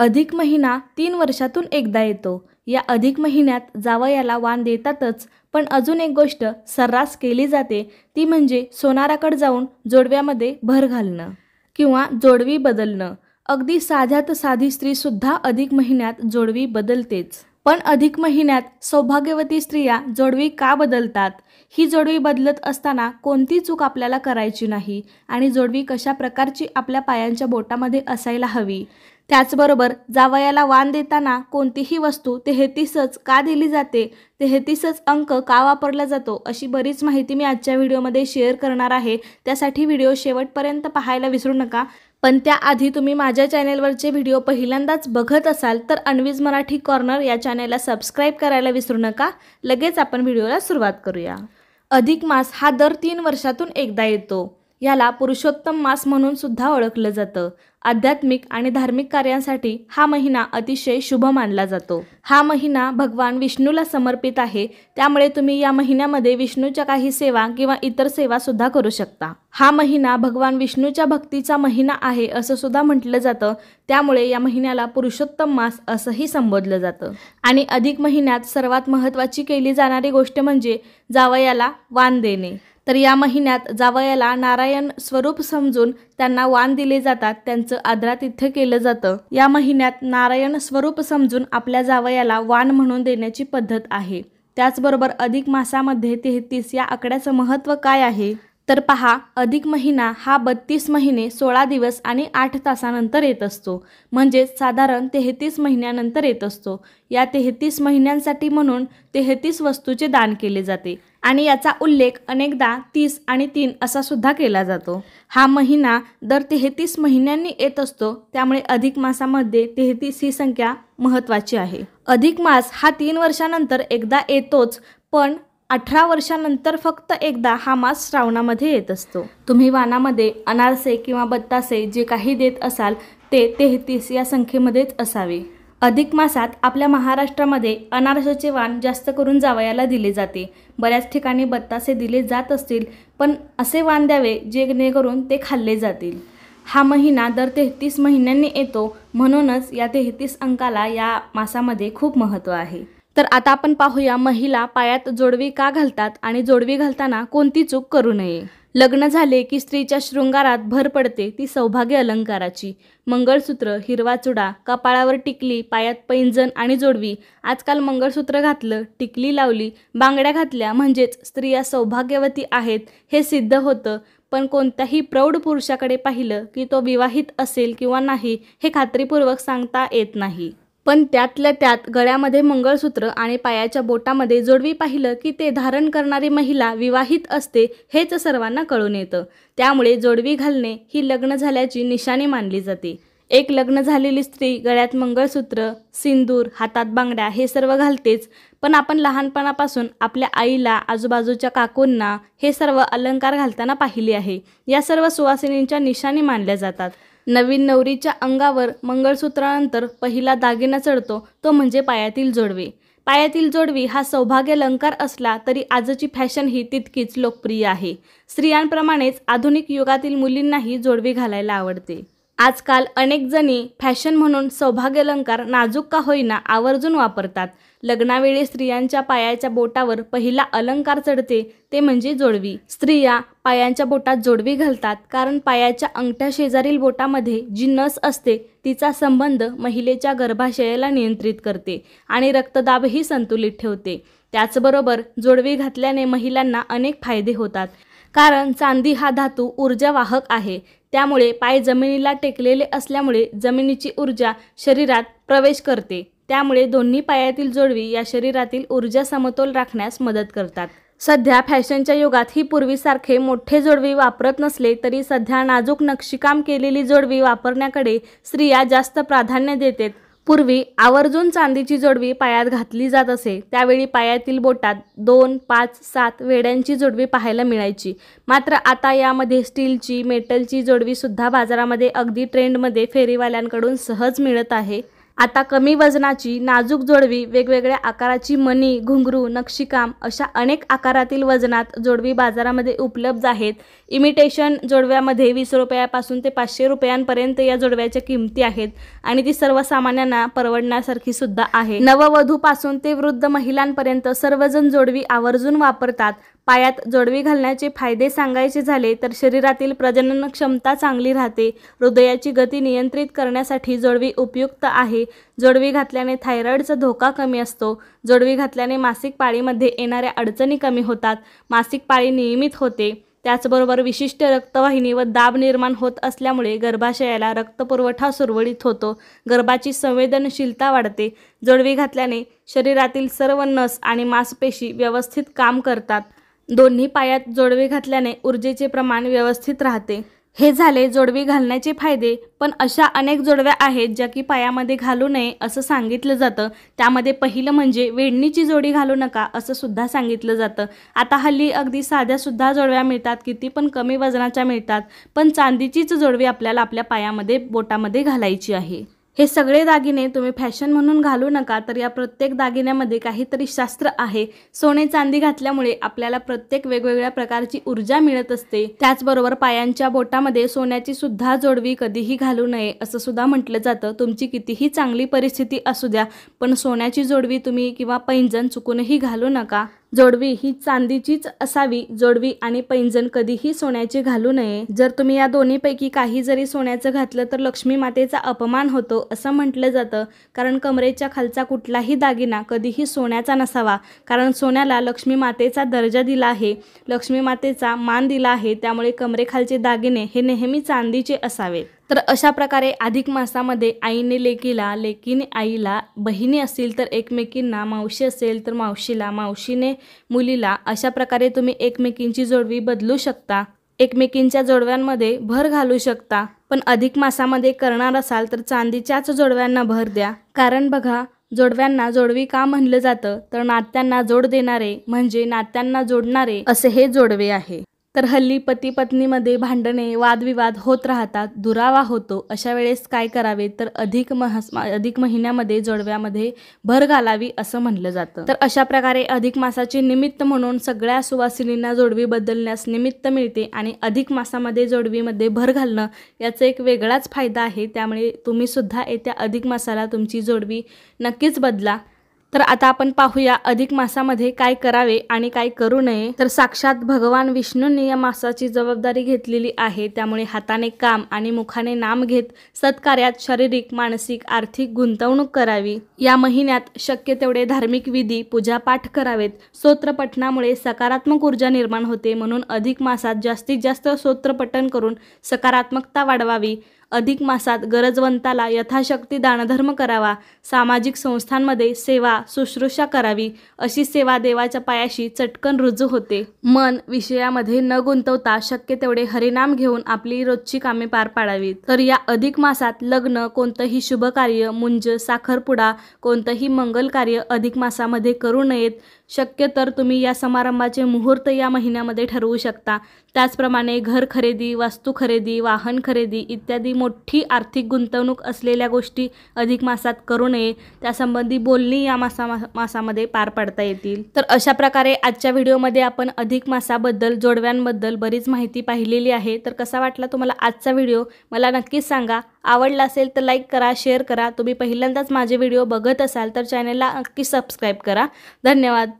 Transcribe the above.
अधिक महिना तीन वर्षातून एकदा येतो या अधिक महिन्यात जावयाला वाण देतातच पण अजून एक गोष्ट सर्रास केली जाते ती म्हणजे सोनाराकड जाऊन जोडव्यामध्ये भर घालणं किंवा जोडवी बदलणं अगदी साध्यात साधी स्त्रीसुद्धा अधिक महिन्यात जोडवी बदलतेच पण अधिक महिन्यात सौभाग्यवती स्त्रिया जोडवी का बदलतात ही जोडवी बदलत असताना कोणती चूक आपल्याला करायची नाही आणि जोडवी कशा प्रकारची आपल्या पायांच्या बोटामध्ये असायला हवी त्याचबरोबर जावयाला वान देताना कोणतीही वस्तू तेहतीसच का दिली जाते तेहतीसच अंक का वापरला जातो अशी बरीच माहिती मी आजच्या व्हिडिओमध्ये शेअर करणार आहे त्यासाठी व्हिडिओ शेवटपर्यंत पाहायला विसरू नका पण त्याआधी तुम्ही माझ्या चॅनेलवरचे व्हिडिओ पहिल्यांदाच बघत असाल तर अनवीज मराठी कॉर्नर या चॅनेलला सबस्क्राईब करायला विसरू नका लगेच आपण व्हिडिओला सुरुवात करूया अधिक मास हा दर तीन वर्षातून एकदा येतो याला पुरुषोत्तम मास म्हणून सुद्धा ओळखलं जातं आध्यात्मिक आणि धार्मिक कार्यांसाठी हा महिना अतिशय शुभ मानला जातो हा महिना भगवान विष्णूला समर्पित आहे त्यामुळे तुम्ही या महिन्यामध्ये विष्णूच्या काही सेवा किंवा इतर सेवा सुद्धा करू शकता हा महिना भगवान विष्णूच्या भक्तीचा महिना आहे असं सुद्धा म्हटलं जातं त्यामुळे या महिन्याला पुरुषोत्तम मास असंही संबोधलं जातं आणि अधिक महिन्यात सर्वात महत्त्वाची केली जाणारी गोष्ट म्हणजे जावयाला वान देणे तर या महिन्यात जावयाला नारायण स्वरूप समजून त्यांना वान दिले जातात त्यांचं तिथे केलं जातं या महिन्यात नारायण स्वरूप समजून आपल्या जावयाला वान म्हणून देण्याची पद्धत आहे त्याचबरोबर अधिक मासामध्ये तेहतीस या आकड्याचं महत्त्व काय आहे तर पहा अधिक महिना हा बत्तीस महिने सोळा दिवस आणि आठ तासानंतर येत असतो म्हणजेच साधारण तेहतीस महिन्यानंतर येत असतो या तेहतीस महिन्यांसाठी म्हणून तेहतीस वस्तूचे दान केले जाते आणि याचा उल्लेख अनेकदा तीस आणि तीन असा सुद्धा केला जातो हा महिना दर तेहतीस महिन्यांनी येत असतो त्यामुळे अधिक मासामध्ये तेहतीस ही संख्या महत्त्वाची आहे अधिक मास हा तीन वर्षानंतर एकदा येतोच पण अठरा वर्षानंतर फक्त एकदा हा मास श्रावणामध्ये येत असतो तुम्ही वानामध्ये अनारसे किंवा बत्तासे जे काही देत असाल ते तेहतीस या संख्येमध्येच असावे अधिक मासात आपल्या महाराष्ट्रामध्ये अनारसाचे वाण जास्त करून जावयाला दिले जाते बऱ्याच ठिकाणी बत्तासे दिले जात असतील पण असे वान द्यावे जेणेकरून ते खाल्ले जातील हा महिना दर तेहतीस महिन्यांनी येतो म्हणूनच या तेहतीस अंकाला या मासामध्ये खूप महत्त्व आहे तर आता आपण पाहूया महिला पायात जोडवी का घालतात आणि जोडवी घालताना कोणती चूक करू नये लग्न झाले की स्त्रीच्या शृंगारात भर पडते ती सौभाग्य अलंकाराची मंगळसूत्र हिरवा चुडा कपाळावर टिकली पायात पैंजण आणि जोडवी आजकाल मंगळसूत्र घातलं टिकली लावली बांगड्या घातल्या म्हणजेच स्त्रिया सौभाग्यवती आहेत हे सिद्ध होतं पण कोणत्याही प्रौढ पुरुषाकडे पाहिलं की तो विवाहित असेल किंवा नाही हे खात्रीपूर्वक सांगता येत नाही पण त्यातल्या त्यात गळ्यामध्ये मंगळसूत्र आणि पायाच्या बोटामध्ये जोडवी पाहिलं की ते धारण करणारी महिला विवाहित असते हेच सर्वांना कळून येतं त्यामुळे जोडवी घालणे ही लग्न झाल्याची निशाणी मानली जाते एक लग्न झालेली स्त्री गळ्यात मंगळसूत्र सिंदूर हातात बांगड्या हे सर्व घालतेच पण आपण लहानपणापासून आपल्या आईला आजूबाजूच्या काकूंना हे सर्व अलंकार घालताना पाहिले आहे या सर्व सुवासिनींच्या निशाणी मानल्या जातात नवीन नवरीच्या अंगावर मंगळसूत्रानंतर पहिला दागिना चढतो तो म्हणजे पायातील जोडवे पायातील जोडवी हा सौभाग्य अलंकार असला तरी आजची फॅशन ही तितकीच लोकप्रिय आहे स्त्रियांप्रमाणेच आधुनिक युगातील मुलींनाही जोडवी घालायला आवडते आजकाल अनेक जणी फॅशन म्हणून सौभाग्य अलंकार नाजूक का होईना आवर्जून वापरतात लग्नावेळी स्त्रियांच्या पायाच्या बोटावर पहिला अलंकार चढते ते म्हणजे जोडवी स्त्रिया पायांच्या बोटात जोडवी घालतात कारण पायाच्या अंगठ्या शेजारील बोटामध्ये जी नस असते तिचा संबंध महिलेच्या गर्भाशयाला नियंत्रित करते आणि रक्तदाबही संतुलित ठेवते त्याचबरोबर जोडवी घातल्याने महिलांना अनेक फायदे होतात कारण चांदी हा धातू ऊर्जावाहक आहे त्यामुळे पाय जमिनीला टेकलेले असल्यामुळे जमिनीची ऊर्जा शरीरात प्रवेश करते त्यामुळे दोन्ही पायातील जोडवी या शरीरातील ऊर्जा समतोल राखण्यास मदत करतात सध्या फॅशनच्या युगात ही पूर्वीसारखे मोठे जोडवी वापरत नसले तरी सध्या नाजूक नक्षीकाम केलेली जोडवी वापरण्याकडे स्त्रिया जास्त प्राधान्य देतात पूर्वी आवर्जून चांदीची जोडवी पायात घातली जात असे त्यावेळी पायातील बोटात दोन पाच सात वेड्यांची जोडवी पाहायला मिळायची मात्र आता यामध्ये स्टीलची मेटलची जोडवीसुद्धा बाजारामध्ये अगदी ट्रेंडमध्ये फेरीवाल्यांकडून सहज मिळत आहे आता कमी वजनाची नाजूक जोडवी वेगवेगळ्या आकाराची मणी घुंगरू नक्षीकाम अशा अनेक आकारातील वजनात जोडवी बाजारामध्ये उपलब्ध आहेत इमिटेशन जोडव्यामध्ये वीस रुपयापासून ते पाचशे रुपयांपर्यंत या जोडव्याच्या किमती आहेत आणि ती सर्वसामान्यांना परवडण्यासारखी सुद्धा आहे नववधूपासून ते वृद्ध महिलांपर्यंत सर्वजण जोडवी आवर्जून वापरतात पायात जोडवी घालण्याचे फायदे सांगायचे झाले तर शरीरातील प्रजनन क्षमता चांगली राहते हृदयाची गती नियंत्रित करण्यासाठी जोडवी उपयुक्त आहे जोडवी घातल्याने थायरॉईडचा धोका कमी असतो जोडवी घातल्याने मासिक पाळीमध्ये येणाऱ्या अडचणी कमी होतात मासिक पाळी नियमित होते त्याचबरोबर विशिष्ट रक्तवाहिनी व दाब निर्माण होत असल्यामुळे गर्भाशयाला रक्तपुरवठा सुरवळीत होतो गर्भाची संवेदनशीलता वाढते जोडवी घातल्याने शरीरातील सर्व नस आणि मांसपेशी व्यवस्थित काम करतात दोन्ही पायात जोडवे घातल्याने ऊर्जेचे प्रमाण व्यवस्थित राहते हे झाले जोडवी घालण्याचे फायदे पण अशा अनेक जोडव्या आहेत ज्या की पायामध्ये घालू नये असं सांगितलं जातं त्यामध्ये पहिलं म्हणजे वेडणीची जोडी घालू नका असं सुद्धा सांगितलं जातं आता हल्ली अगदी साध्यासुद्धा जोडव्या मिळतात किती पण कमी वजनाच्या मिळतात पण चांदीचीच जोडवी आपल्याला आपल्या पायामध्ये बोटामध्ये घालायची आहे हे सगळे दागिने तुम्ही फॅशन म्हणून घालू नका तर या प्रत्येक दागिन्यामध्ये काहीतरी शास्त्र आहे सोने चांदी घातल्यामुळे आपल्याला प्रत्येक वेगवेगळ्या प्रकारची ऊर्जा मिळत असते त्याचबरोबर पायांच्या बोटामध्ये सोन्याची सुद्धा जोडवी कधीही घालू नये असं सुद्धा म्हटलं जातं तुमची कितीही चांगली परिस्थिती असू द्या पण सोन्याची जोडवी तुम्ही किंवा पैंजण चुकूनही घालू नका जोडवी ही चांदीचीच असावी जोडवी आणि पैंजण कधीही सोन्याची घालू नये जर तुम्ही या दोन्हीपैकी काही जरी सोन्याचं घातलं तर लक्ष्मी मातेचा अपमान होतो असं म्हटलं जातं कारण कमरेच्या खालचा कुठलाही दागिना कधीही सोन्याचा नसावा कारण सोन्याला लक्ष्मी मातेचा दर्जा दिला आहे लक्ष्मी मातेचा मान दिला आहे त्यामुळे कमरेखालचे दागिने हे नेहमी चांदीचे असावेत तर अशा प्रकारे अधिक मासामध्ये आईने लेकीला लेकीने आईला बहिणी असतील तर एकमेकींना मावशी असेल तर मावशीला मावशीने मुलीला अशा प्रकारे तुम्ही एकमेकींची जोडवी बदलू शकता एकमेकींच्या जोडव्यांमध्ये भर घालू शकता पण अधिक मासामध्ये करणार असाल तर चांदीच्याच जोडव्यांना भर द्या कारण बघा जोडव्यांना जोडवी का म्हणलं जातं तर नात्यांना जोड देणारे म्हणजे नात्यांना जोडणारे असे हे जोडवे आहे तर हल्ली पती पत्नीमध्ये भांडणे वादविवाद होत राहतात दुरावा होतो अशा वेळेस काय करावे तर अधिक महस अधिक महिन्यामध्ये जोडव्यामध्ये भर घालावी असं म्हणलं जातं तर अशा प्रकारे अधिक मासाचे निमित्त म्हणून सगळ्या सुवासिनींना जोडवी बदलण्यास निमित्त मिळते आणि अधिक मासामध्ये जोडवीमध्ये भर घालणं याचा एक वेगळाच फायदा आहे त्यामुळे तुम्ही सुद्धा येत्या अधिक मासाला तुमची जोडवी नक्कीच बदला तर आता आपण पाहूया अधिक मासामध्ये काय करावे आणि काय करू नये तर साक्षात भगवान विष्णूंनी या मासाची जबाबदारी घेतलेली आहे त्यामुळे हाताने काम आणि मुखाने नाम घेत सत्कार्यात शारीरिक मानसिक आर्थिक गुंतवणूक करावी या महिन्यात शक्य तेवढे धार्मिक विधी पूजापाठ करावेत स्तोत्रपठणामुळे सकारात्मक ऊर्जा निर्माण होते म्हणून अधिक मासात जास्तीत जास्त स्तोत्रपठण करून सकारात्मकता वाढवावी अधिक मासात गरजवंताला यथाशक्ती दानधर्म करावा सामाजिक संस्थांमध्ये सेवा शुश्रूषा करावी अशी सेवा देवाच्या पायाशी चटकन रुजू होते मन विषयामध्ये न गुंतवता शक्य तेवढे हरिनाम घेऊन आपली रोजची कामे पार पाडावीत तर या अधिक मासात लग्न कोणतंही शुभ कार्य मुंज साखरपुडा कोणतंही मंगल कार्य अधिक मासामध्ये करू नयेत शक्य तर तुम्ही या समारंभाचे मुहूर्त या महिन्यामध्ये ठरवू शकता त्याचप्रमाणे घर खरेदी वास्तू खरेदी वाहन खरेदी इत्यादी मोठी आर्थिक गुंतवणूक असलेल्या गोष्टी अधिक मासात करू नये त्यासंबंधी बोलणी या मासा मासामध्ये पार पाडता येतील तर अशा प्रकारे आजच्या व्हिडिओमध्ये आपण अधिक मासाबद्दल जोडव्यांबद्दल बरीच माहिती पाहिलेली आहे तर कसा वाटला तुम्हाला आजचा व्हिडिओ मला नक्कीच सांगा आवडला असेल तर लाईक करा शेअर करा तुम्ही पहिल्यांदाच माझे व्हिडिओ बघत असाल तर चॅनलला नक्की सबस्क्राईब करा धन्यवाद